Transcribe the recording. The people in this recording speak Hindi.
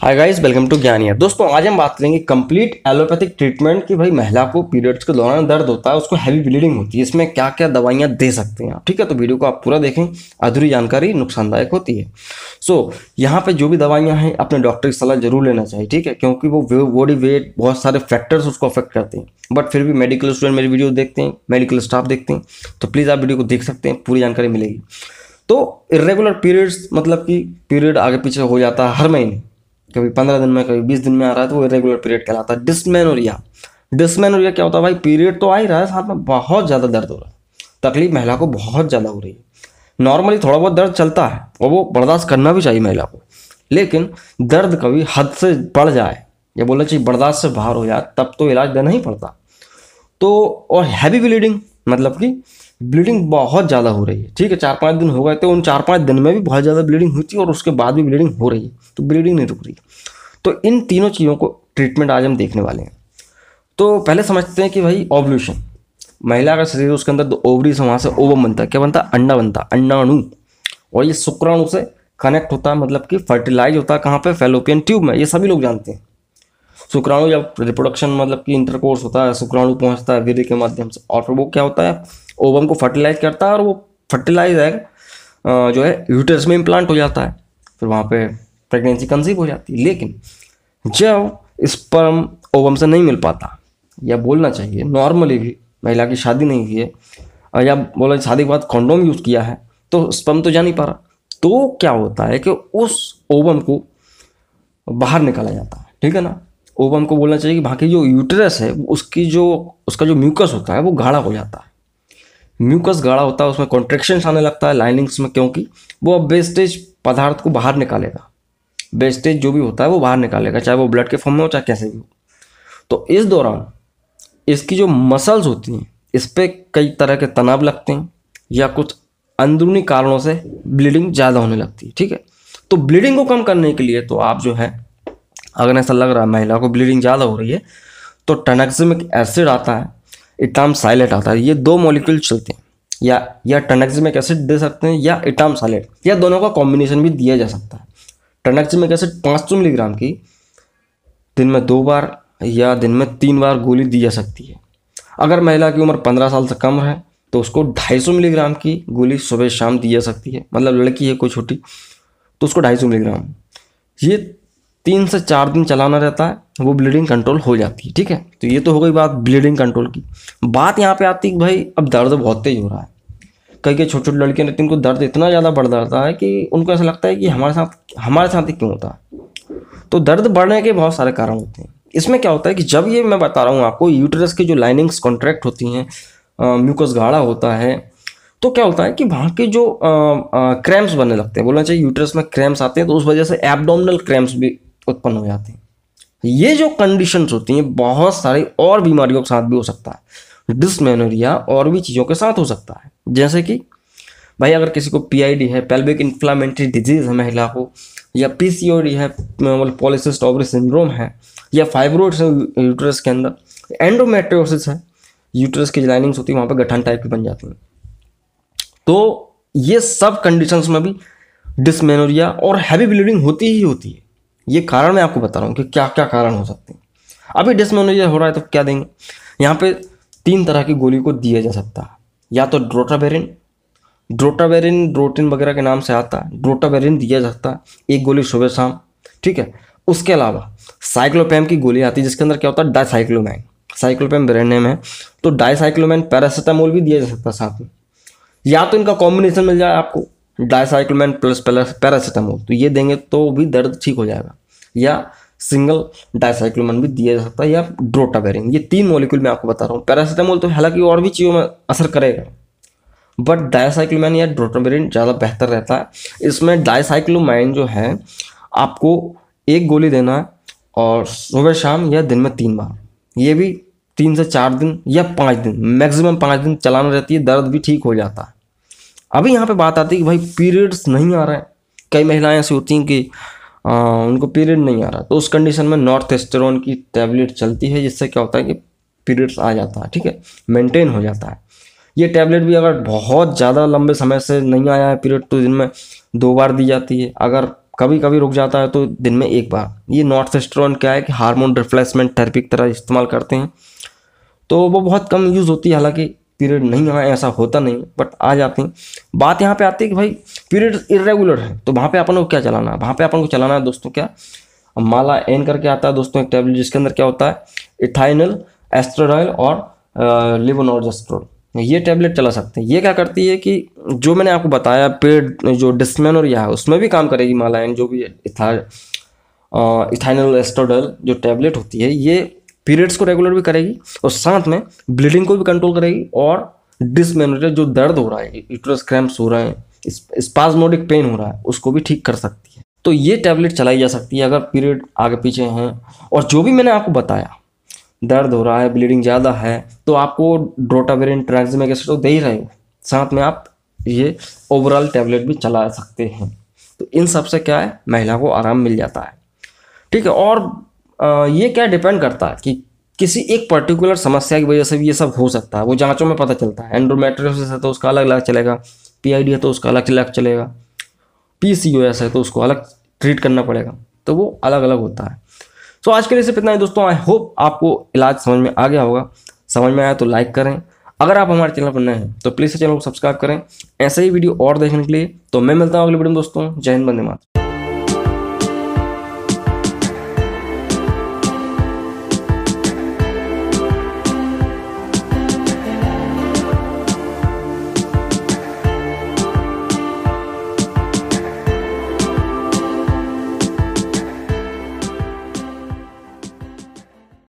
hi guys welcome to Gyaniyar दोस्तों आज हम बात करेंगे कंप्लीट एलोपैथिक ट्रीटमेंट की भाई महिला को पीरियड्स के दौरान दर्द होता है उसको हैवी ब्लीडिंग होती है इसमें क्या क्या दवाइयाँ दे सकते हैं आप ठीक है तो वीडियो को आप पूरा देखें अधूरी जानकारी नुकसानदायक होती है सो so, यहाँ पर जो भी दवाइयाँ हैं अपने डॉक्टर की सलाह जरूर लेना चाहिए ठीक है क्योंकि वो बॉडी वेट बहुत सारे फैक्टर्स उसको अफेक्ट करते हैं बट फिर भी मेडिकल स्टूडेंट मेरी वीडियो देखते हैं मेडिकल स्टाफ देखते हैं तो प्लीज़ आप वीडियो को देख सकते हैं पूरी जानकारी मिलेगी तो इरेगुलर पीरियड्स मतलब कि पीरियड आगे पीछे हो जाता है हर महीने कभी पंद्रह दिन में कभी बीस दिन में आ रहा है तो वो रेगुलर पीरियड कहलाता है डिस्मेनोरिया डिस्मेनोरिया क्या होता है भाई पीरियड तो आ ही रहा है साथ में बहुत ज़्यादा दर्द हो रहा है तकलीफ महिला को बहुत ज़्यादा हो रही है नॉर्मली थोड़ा बहुत दर्द चलता है और वो बर्दाश्त करना भी चाहिए महिला को लेकिन दर्द कभी हद से बढ़ जाए या बोलना चाहिए बर्दाश्त से बाहर हो जाए तब तो इलाज देना ही पड़ता तो और हैवी ब्लीडिंग मतलब कि ब्लीडिंग बहुत ज़्यादा हो रही है ठीक है चार पाँच दिन हो गए थे उन चार पाँच दिन में भी बहुत ज़्यादा ब्लीडिंग हुई थी और उसके बाद भी ब्लीडिंग हो रही है तो ब्लीडिंग नहीं रुक रही तो इन तीनों चीज़ों को ट्रीटमेंट आज हम देखने वाले हैं तो पहले समझते हैं कि भाई ऑब्ल्यूशन महिला का शरीर उसके अंदर ओवरी से वहाँ से ओवम बनता है क्या बनता है अंडा बनता है अंडाणु और ये शुक्राणु से कनेक्ट होता है मतलब कि फर्टिलाइज होता है कहाँ पे फेलोपियन ट्यूब में ये सभी लोग जानते हैं शुक्राणु या रिप्रोडक्शन मतलब कि इंटरकोर्स होता है शुक्राणु पहुंचता है वीर्य के माध्यम से और फिर वो क्या होता है ओवम को फर्टिलाइज करता है और वो फर्टिलाइज है जो है यूटर्स में इम्प्लांट हो जाता है फिर वहाँ पे प्रेगनेंसी कंसीव हो जाती है लेकिन जब स्पर्म ओवम से नहीं मिल पाता या बोलना चाहिए नॉर्मली भी महिला की शादी नहीं हुई है या बोला शादी के बाद कॉन्डोम यूज़ किया है तो स्पर्म तो जा नहीं पा रहा तो क्या होता है कि उस ओवम को बाहर निकाला जाता है ठीक है ना वो हमको बोलना चाहिए कि वहाँ की जो यूटरस है उसकी जो उसका जो म्यूकस होता है वो गाढ़ा हो जाता है म्यूकस गाढ़ा होता है उसमें कॉन्ट्रेक्शन आने लगता है लाइनिंग्स में क्योंकि वो अब वेस्टेज पदार्थ को बाहर निकालेगा वेस्टेज जो भी होता है वो बाहर निकालेगा चाहे वो ब्लड के फॉर्म में हो चाहे कैसे भी हो तो इस दौरान इसकी जो मसल्स होती हैं इस पर कई तरह के तनाव लगते हैं या कुछ अंदरूनी कारणों से ब्लीडिंग ज़्यादा होने लगती है ठीक है तो ब्लीडिंग को कम करने के लिए तो आप जो है अगर ऐसा लग रहा है महिला को ब्लीडिंग ज़्यादा हो रही है तो टनक्जमिक एसिड आता है इटाम साइलेट आता है ये दो मॉलिक्यूल चलते हैं या या टनक्जमिक एसिड दे सकते हैं या इटाम साइलेट या दोनों का कॉम्बिनेशन भी दिया जा सकता है टनक्जमिक एसिड पाँच सौ मिलीग्राम की दिन में दो बार या दिन में तीन बार गोली दी जा सकती है अगर महिला की उम्र पंद्रह साल से कम है तो उसको ढाई सौ मिलीग्राम की गोली सुबह शाम दी जा सकती है मतलब लड़की है कोई छोटी तो उसको ढाई सौ मिलीग्राम ये तीन से चार दिन चलाना रहता है वो ब्लीडिंग कंट्रोल हो जाती है ठीक है तो ये तो हो गई बात ब्लीडिंग कंट्रोल की बात यहाँ पे आती है कि भाई अब दर्द बहुत तेज हो रहा है कई कई छोटे छोटे लड़के रहते हैं उनको दर्द इतना ज़्यादा बढ़ जाता है कि उनको ऐसा लगता है कि हमारे साथ हमारे साथ ही क्यों होता है तो दर्द बढ़ने के बहुत सारे कारण होते हैं इसमें क्या होता है कि जब ये मैं बता रहा हूँ आपको यूटरस की जो लाइनिंग्स कॉन्ट्रैक्ट होती हैं म्यूकस गाढ़ा होता है तो क्या होता है कि वहाँ के जो क्रैम्प्स बनने लगते हैं बोलना चाहिए यूटरस में क्रैम्प्स आते हैं तो उस वजह से एबडोमिनल क्रैम्प्स भी उत्पन्न हो जाते हैं ये जो कंडीशंस होती हैं बहुत सारी और बीमारियों के साथ भी हो सकता है डिसमेनोरिया और भी चीज़ों के साथ हो सकता है जैसे कि भाई अगर किसी को पीआईडी है पेल्विक इन्फ्लामेंट्री डिजीज़ है महिला को या पीसीओडी है मतलब पॉलिसिस्ट ऑवरी सिंड्रोम है या फाइब्रोड्स है यूट्रस के अंदर एंडोमेट्रियोसिस है यूट्रस की लाइनिंग्स होती है वहाँ पर गठन टाइप की बन जाती हैं तो ये सब कंडीशंस में भी डिसमेनोरिया और हैवी ब्लीडिंग होती ही होती है ये कारण मैं आपको बता रहा हूँ कि क्या क्या कारण हो सकते हैं अभी डिसमोनोरिया हो रहा है तो क्या देंगे यहाँ पे तीन तरह की गोली को दिया जा सकता है या तो ड्रोटाबेरिन ड्रोटावेरिन ड्रोटिन वगैरह के नाम से आता है ड्रोटावेरिन दिया जाता है एक गोली सुबह शाम ठीक है उसके अलावा साइक्लोपैम की गोली आती है जिसके अंदर क्या होता है डाइसाइक्लोमैन साइक्लोपैम ब्रांड है तो डाइसाइक्लोमैन पैरासिटामोल भी दिया जा सकता है साथ में या तो इनका कॉम्बिनेशन मिल जाए आपको डाइसाइक्लोमैन प्लस पैरासीटामोल तो ये देंगे तो भी दर्द ठीक हो जाएगा या सिंगल डायसाइक्लोमैन भी दिया जा सकता है या ड्रोटाबेरिन ये तीन मॉलिक्यूल मैं आपको बता रहा हूँ पैरासीटामोल तो हालांकि और भी चीज़ों में असर करेगा बट डायसाइक्लोमैन या ड्रोटाबेरिन ज़्यादा बेहतर रहता है इसमें डायसाइक्लोमाइन जो है आपको एक गोली देना और सुबह शाम या दिन में तीन बार ये भी तीन से चार दिन या पाँच दिन मैक्सिमम पाँच दिन चलाना रहती है दर्द भी ठीक हो जाता है अभी यहाँ पे बात आती है कि भाई पीरियड्स नहीं आ रहे हैं कई महिलाएं ऐसी होती हैं कि आ, उनको पीरियड नहीं आ रहा तो उस कंडीशन में नॉर्थ एस्टेरोन की टैबलेट चलती है जिससे क्या होता है कि पीरियड्स आ जाता है ठीक है मेंटेन हो जाता है ये टैबलेट भी अगर बहुत ज़्यादा लंबे समय से नहीं आया है पीरियड तो दिन में दो बार दी जाती है अगर कभी कभी रुक जाता है तो दिन में एक बार ये नॉर्थ एस्टेरोन क्या है कि हार्मोन रिप्लेसमेंट थेरेपी की तरह इस्तेमाल करते हैं तो वो बहुत कम यूज़ होती है हालांकि पीरियड नहीं आए ऐसा होता नहीं बट आ जाते हैं बात यहाँ पे आती है कि भाई पीरियड इरेगुलर है तो वहाँ पे अपन को क्या चलाना है वहाँ पे अपन को चलाना है दोस्तों क्या माला एन करके आता है दोस्तों एक टैबलेट जिसके अंदर क्या होता है इथाइनल एस्ट्रोडाइल और लिवोनोर्जस्ट्रोल ये टैबलेट चला सकते हैं ये क्या करती है कि जो मैंने आपको बताया पेड जो और यह है उसमें भी काम करेगी माला एन जो भी इथा इथाइनल एस्ट्रोडल जो टैबलेट होती है ये पीरियड्स को रेगुलर भी करेगी और साथ में ब्लीडिंग को भी कंट्रोल करेगी और डिसमेनोरिया जो दर्द हो रहा है यूट्रस क्रैम्प्स हो रहे हैं स्पाजमोडिक पेन हो रहा है उसको भी ठीक कर सकती है तो ये टैबलेट चलाई जा सकती है अगर पीरियड आगे पीछे हैं और जो भी मैंने आपको बताया दर्द हो रहा है ब्लीडिंग ज़्यादा है तो आपको ड्रोटावेरिन ट्रैक्सिमिक एसिड तो दे ही रहे हो साथ में आप ये ओवरऑल टैबलेट भी चला सकते हैं तो इन सब से क्या है महिला को आराम मिल जाता है ठीक है और ये क्या डिपेंड करता है कि किसी एक पर्टिकुलर समस्या की वजह से भी ये सब हो सकता है वो जांचों में पता चलता है एंड्रोमेट्रोसिस है तो उसका अलग अलग चलेगा पीआईडी है तो उसका अलग अलग चलेगा पीसीओएस है तो उसको अलग ट्रीट करना पड़ेगा तो वो अलग अलग होता है सो so, आज के लिए सिर्फ इतना ही दोस्तों आई होप आपको इलाज समझ में आ गया होगा समझ में आया तो लाइक करें अगर आप हमारे चैनल पर नए हैं तो प्लीज़ चैनल को सब्सक्राइब करें ऐसे ही वीडियो और देखने के लिए तो मैं मिलता हूँ अगले वीडियो में दोस्तों जय हिंद बंदे मात